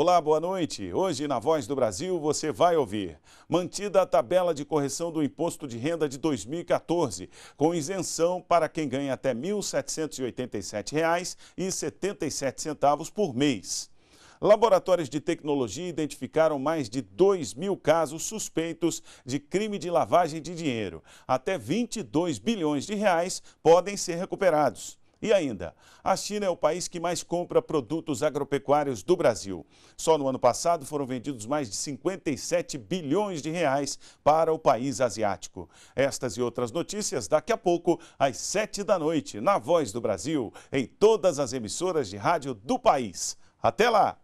Olá, boa noite. Hoje, na Voz do Brasil, você vai ouvir. Mantida a tabela de correção do imposto de renda de 2014, com isenção para quem ganha até R$ 1.787,77 por mês. Laboratórios de tecnologia identificaram mais de 2 mil casos suspeitos de crime de lavagem de dinheiro. Até 22 bilhões de reais podem ser recuperados. E ainda, a China é o país que mais compra produtos agropecuários do Brasil. Só no ano passado foram vendidos mais de 57 bilhões de reais para o país asiático. Estas e outras notícias daqui a pouco, às 7 da noite, na Voz do Brasil, em todas as emissoras de rádio do país. Até lá!